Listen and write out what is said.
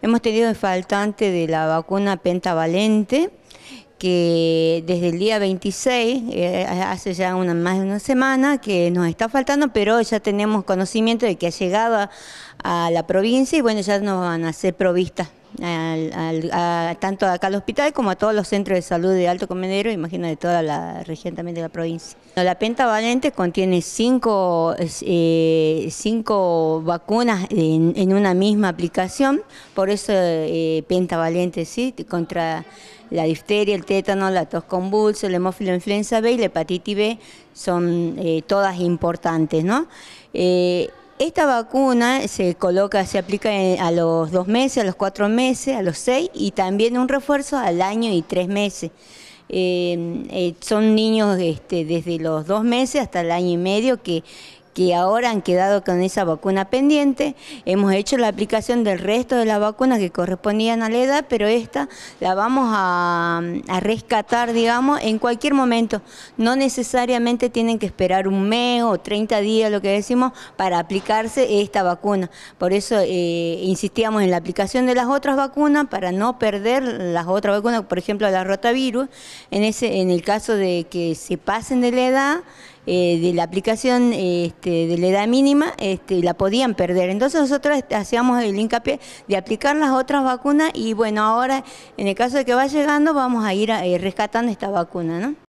Hemos tenido el faltante de la vacuna pentavalente, que desde el día 26, eh, hace ya una, más de una semana, que nos está faltando, pero ya tenemos conocimiento de que ha llegado a, a la provincia y bueno, ya nos van a ser provistas al, tanto acá al hospital como a todos los centros de salud de Alto Comedero, imagino de toda la región también de la provincia. La pentavalente contiene cinco, eh, cinco vacunas en, una misma aplicación, por eso eh, pentavalente, ¿sí? Contra la difteria, el tétano, la tos convulso, el hemófilo influenza B y la hepatitis B son eh, todas importantes, ¿no? Eh, esta vacuna se coloca, se aplica a los dos meses, a los cuatro meses, a los seis y también un refuerzo al año y tres meses. Eh, eh, son niños este, desde los dos meses hasta el año y medio que que ahora han quedado con esa vacuna pendiente. Hemos hecho la aplicación del resto de las vacunas que correspondían a la edad, pero esta la vamos a, rescatar, digamos, en cualquier momento. No necesariamente tienen que esperar un mes o 30 días, lo que decimos, para aplicarse esta vacuna. Por eso eh, insistíamos en la aplicación de las otras vacunas para no perder las otras vacunas, por ejemplo, la rotavirus. En, ese, en el caso de que se pasen de la edad, eh, de la aplicación este, de la edad mínima este, la podían perder. Entonces nosotros hacíamos el hincapié de aplicar las otras vacunas y bueno, ahora en el caso de que va llegando vamos a ir eh, rescatando esta vacuna. ¿no?